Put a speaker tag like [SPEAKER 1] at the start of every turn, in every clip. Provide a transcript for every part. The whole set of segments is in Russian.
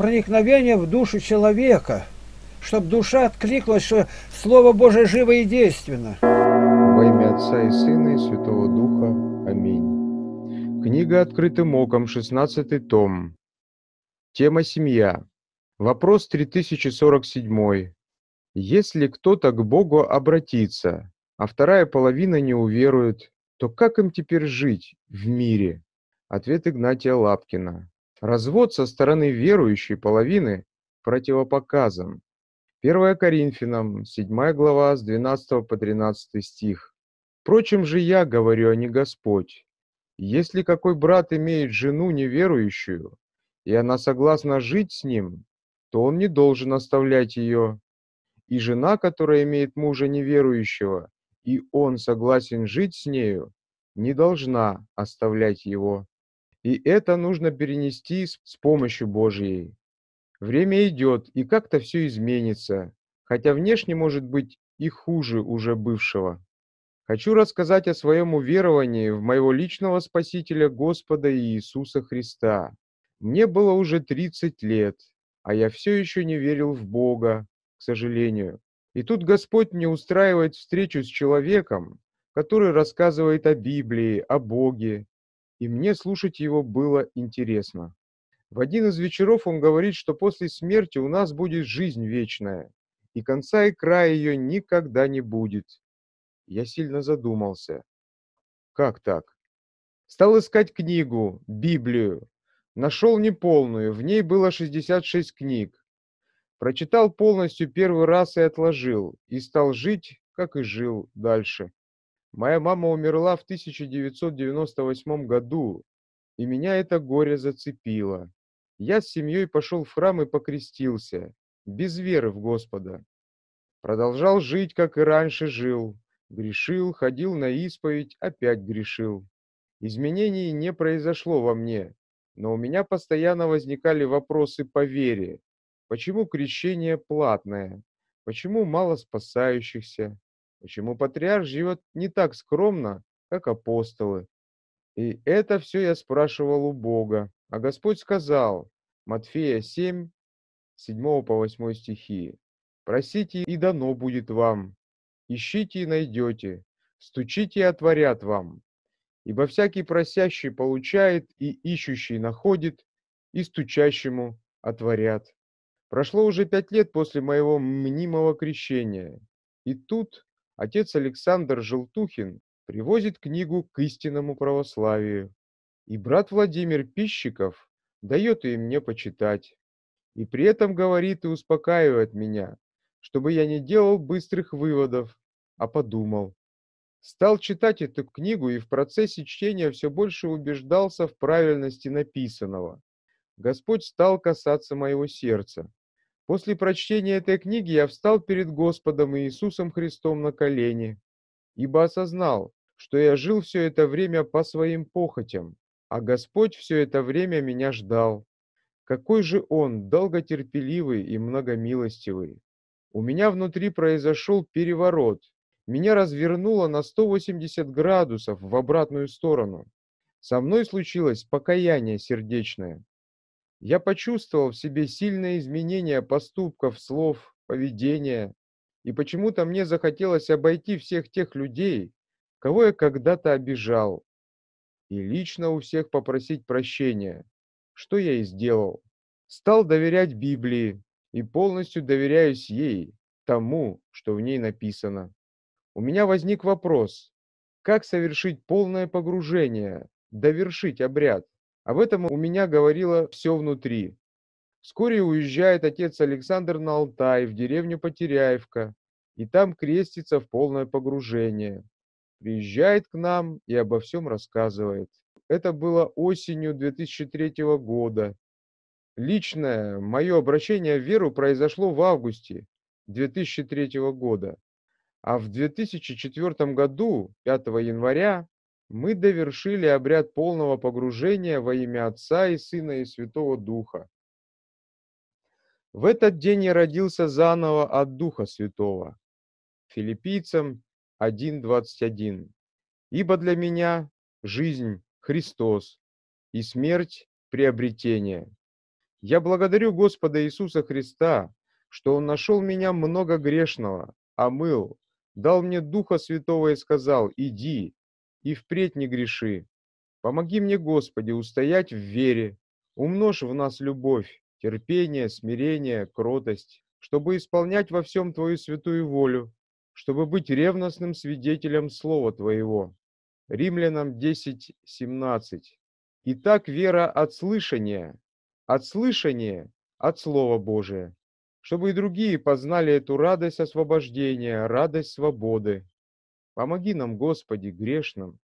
[SPEAKER 1] проникновение в душу человека, чтобы душа откликнулась, что Слово Божие живо и действенно. Во имя Отца и Сына и Святого Духа. Аминь. Книга «Открытым оком», 16 том. Тема «Семья». Вопрос 3047. Если кто-то к Богу обратится, а вторая половина не уверует, то как им теперь жить в мире? Ответ Игнатия Лапкина. Развод со стороны верующей половины противопоказан. 1 Коринфянам, 7 глава, с 12 по 13 стих. «Впрочем же я говорю, а не Господь. Если какой брат имеет жену неверующую, и она согласна жить с ним, то он не должен оставлять ее. И жена, которая имеет мужа неверующего, и он согласен жить с нею, не должна оставлять его. И это нужно перенести с помощью Божьей. Время идет, и как-то все изменится, хотя внешне может быть и хуже уже бывшего. Хочу рассказать о своем уверовании в моего личного Спасителя Господа Иисуса Христа. Мне было уже 30 лет, а я все еще не верил в Бога, к сожалению. И тут Господь мне устраивает встречу с человеком, который рассказывает о Библии, о Боге, и мне слушать его было интересно. В один из вечеров он говорит, что после смерти у нас будет жизнь вечная, и конца и края ее никогда не будет. Я сильно задумался. Как так? Стал искать книгу, Библию. Нашел неполную, в ней было 66 книг. Прочитал полностью первый раз и отложил, и стал жить, как и жил дальше. Моя мама умерла в 1998 году, и меня это горе зацепило. Я с семьей пошел в храм и покрестился, без веры в Господа. Продолжал жить, как и раньше жил. Грешил, ходил на исповедь, опять грешил. Изменений не произошло во мне, но у меня постоянно возникали вопросы по вере. Почему крещение платное? Почему мало спасающихся? почему патриарх живет не так скромно, как апостолы. И это все я спрашивал у Бога, а Господь сказал, Матфея 7, 7 по 8 стихи, «Просите, и дано будет вам, ищите и найдете, стучите и отворят вам, ибо всякий просящий получает, и ищущий находит, и стучащему отворят». Прошло уже пять лет после моего мнимого крещения, и тут отец Александр Желтухин привозит книгу к истинному православию, и брат Владимир Пищиков дает ее мне почитать, и при этом говорит и успокаивает меня, чтобы я не делал быстрых выводов, а подумал. Стал читать эту книгу и в процессе чтения все больше убеждался в правильности написанного. Господь стал касаться моего сердца. После прочтения этой книги я встал перед Господом Иисусом Христом на колени, ибо осознал, что я жил все это время по своим похотям, а Господь все это время меня ждал. Какой же Он долготерпеливый и многомилостивый! У меня внутри произошел переворот. Меня развернуло на 180 градусов в обратную сторону. Со мной случилось покаяние сердечное. Я почувствовал в себе сильное изменение поступков, слов, поведения, и почему-то мне захотелось обойти всех тех людей, кого я когда-то обижал, и лично у всех попросить прощения, что я и сделал. Стал доверять Библии и полностью доверяюсь ей, тому, что в ней написано. У меня возник вопрос, как совершить полное погружение, довершить обряд? Об этом у меня говорило все внутри. Вскоре уезжает отец Александр на Алтай, в деревню Потеряевка, и там крестится в полное погружение. Приезжает к нам и обо всем рассказывает. Это было осенью 2003 года. Личное мое обращение в веру произошло в августе 2003 года. А в 2004 году, 5 января, мы довершили обряд полного погружения во имя Отца и Сына и Святого Духа. В этот день я родился заново от Духа Святого. Филиппийцам 1.21. Ибо для меня жизнь – Христос, и смерть – приобретение. Я благодарю Господа Иисуса Христа, что Он нашел меня много грешного, омыл, дал мне Духа Святого и сказал «Иди, и впредь не греши. Помоги мне, Господи, устоять в вере, умножь в нас любовь, терпение, смирение, кротость, чтобы исполнять во всем Твою святую волю, чтобы быть ревностным свидетелем Слова Твоего. Римлянам 10:17. Итак, вера от слышания, от слышания от Слова Божия, чтобы и другие познали эту радость освобождения, радость свободы, Помоги нам, Господи, грешным.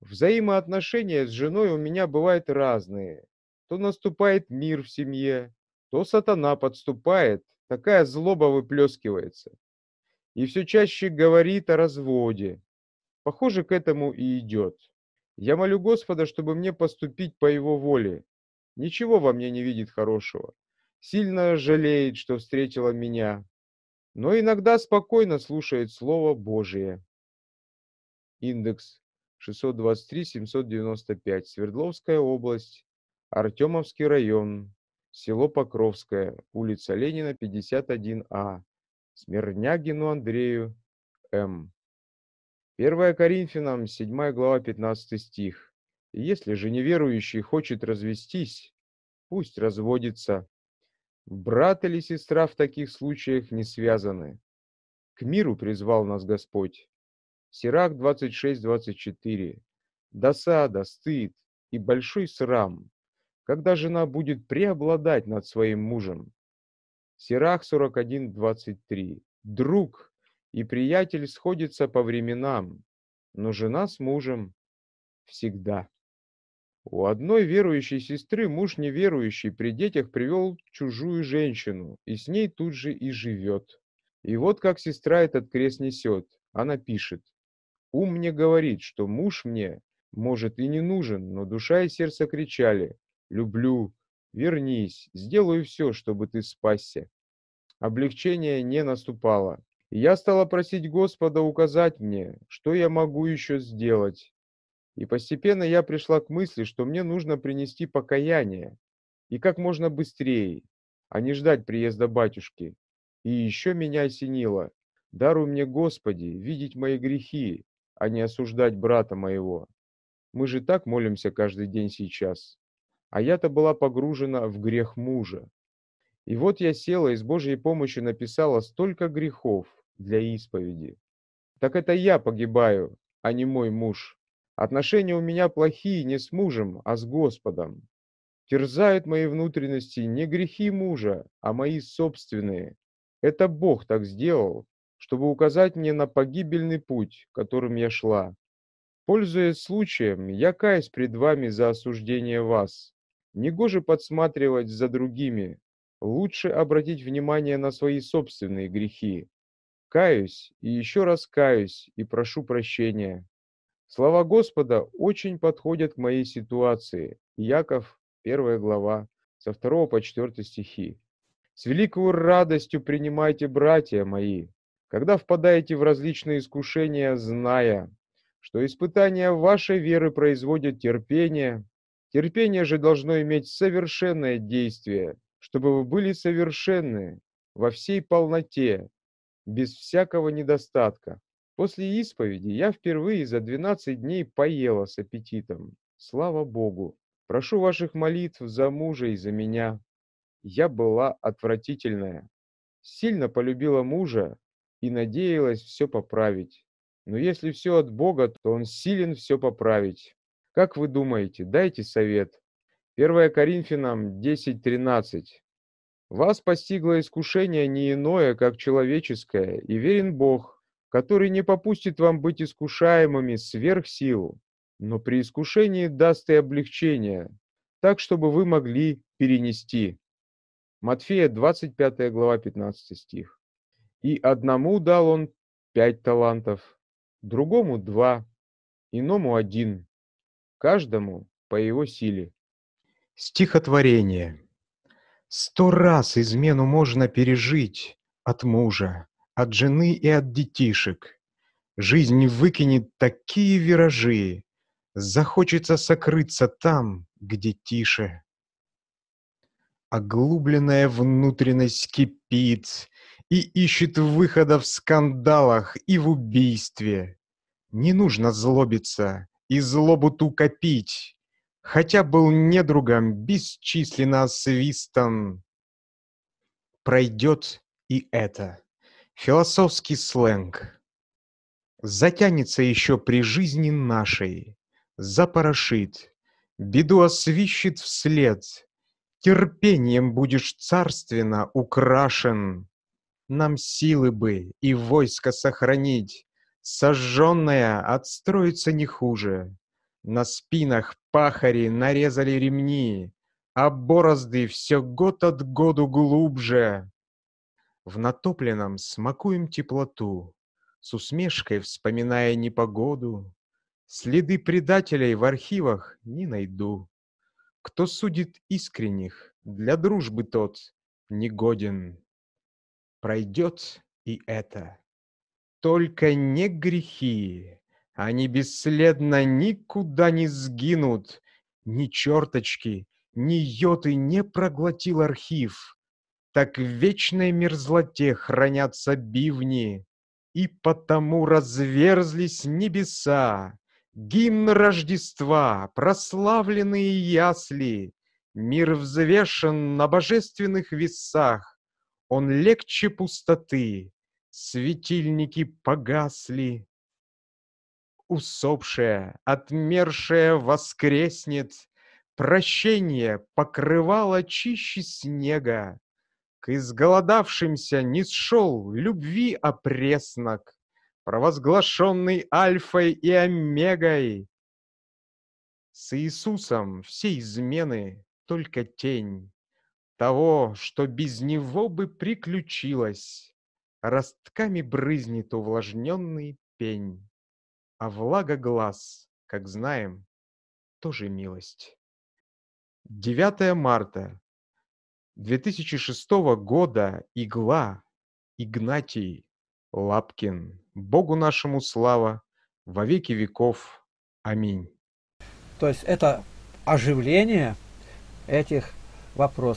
[SPEAKER 1] Взаимоотношения с женой у меня бывают разные. То наступает мир в семье, то сатана подступает, такая злоба выплескивается. И все чаще говорит о разводе. Похоже, к этому и идет. Я молю Господа, чтобы мне поступить по Его воле. Ничего во мне не видит хорошего. Сильно жалеет, что встретила меня. Но иногда спокойно слушает Слово Божие индекс 623-795, Свердловская область, Артемовский район, село Покровское, улица Ленина, 51А, Смирнягину Андрею, М. 1 Коринфянам, 7 глава, 15 стих. «Если же неверующий хочет развестись, пусть разводится. Брат или сестра в таких случаях не связаны. К миру призвал нас Господь. Сирах 26-24. Досада, стыд и большой срам, когда жена будет преобладать над своим мужем. Сирах 41-23. Друг и приятель сходятся по временам, но жена с мужем всегда. У одной верующей сестры муж неверующий при детях привел чужую женщину, и с ней тут же и живет. И вот как сестра этот крест несет. Она пишет. Ум мне говорит, что муж мне, может, и не нужен, но душа и сердце кричали «люблю», «вернись», «сделаю все, чтобы ты спасся». Облегчение не наступало. И я стала просить Господа указать мне, что я могу еще сделать. И постепенно я пришла к мысли, что мне нужно принести покаяние, и как можно быстрее, а не ждать приезда батюшки. И еще меня осенило. Даруй мне, Господи, видеть мои грехи, а не осуждать брата моего. Мы же так молимся каждый день сейчас. А я-то была погружена в грех мужа. И вот я села и с Божьей помощью написала столько грехов для исповеди. Так это я погибаю, а не мой муж. Отношения у меня плохие не с мужем, а с Господом. Терзают мои внутренности не грехи мужа, а мои собственные. Это Бог так сделал, чтобы указать мне на погибельный путь, которым я шла. Пользуясь случаем, я каюсь пред вами за осуждение вас. Негоже подсматривать за другими, лучше обратить внимание на свои собственные грехи. Каюсь и еще раз каюсь и прошу прощения. Слова Господа очень подходят к моей ситуации. Яков, первая глава, со 2 по 4 стихи. С великою радостью принимайте, братья мои, когда впадаете в различные искушения, зная, что испытания вашей веры производят терпение, терпение же должно иметь совершенное действие, чтобы вы были совершенны во всей полноте, без всякого недостатка. После исповеди я впервые за 12 дней поела с аппетитом. Слава Богу! Прошу ваших молитв за мужа и за меня. Я была отвратительная. Сильно полюбила мужа и надеялась все поправить. Но если все от Бога, то Он силен все поправить. Как вы думаете, дайте совет. 1 Коринфянам 10.13. Вас постигло искушение не иное, как человеческое, и верен Бог, который не попустит вам быть искушаемыми сверх сил, но при искушении даст и облегчение, так, чтобы вы могли перенести. Матфея 25 глава 15 стих. И одному дал он пять талантов, другому два, иному один, каждому по его силе. Стихотворение. Сто раз измену можно пережить от мужа, от жены и от детишек. Жизнь выкинет такие виражи, захочется сокрыться там, где тише. Оглубленная внутренность кипит, и ищет выхода в скандалах и в убийстве. Не нужно злобиться и злобу ту копить, хотя был недругом бесчисленно свистан. Пройдет и это. Философский сленг. Затянется еще при жизни нашей, запорошит, беду освищет вслед, терпением будешь царственно украшен нам силы бы и войско сохранить, Сожженное отстроится не хуже. На спинах пахари нарезали ремни, А борозды все год от году глубже. В натопленном смакуем теплоту, С усмешкой вспоминая непогоду. Следы предателей в архивах не найду. Кто судит искренних, для дружбы тот негоден пройдет и это. Только не грехи, они бесследно никуда не сгинут, ни черточки, ни йоты не проглотил архив. Так в вечной мерзлоте хранятся бивни, и потому разверзлись небеса, гимн Рождества, прославленные ясли, мир взвешен на божественных весах, он легче пустоты, светильники погасли. Усопшая, отмершая воскреснет, Прощение покрывало чище снега. К изголодавшимся не сшел любви опреснок, Провозглашенный Альфой и Омегой. С Иисусом все измены — только тень того, что без него бы приключилось. Ростками брызнет увлажненный пень, а влага глаз, как знаем, тоже милость. 9 марта 2006 года Игла Игнатий Лапкин. Богу нашему слава во веки веков. Аминь. То есть это оживление этих вопрос.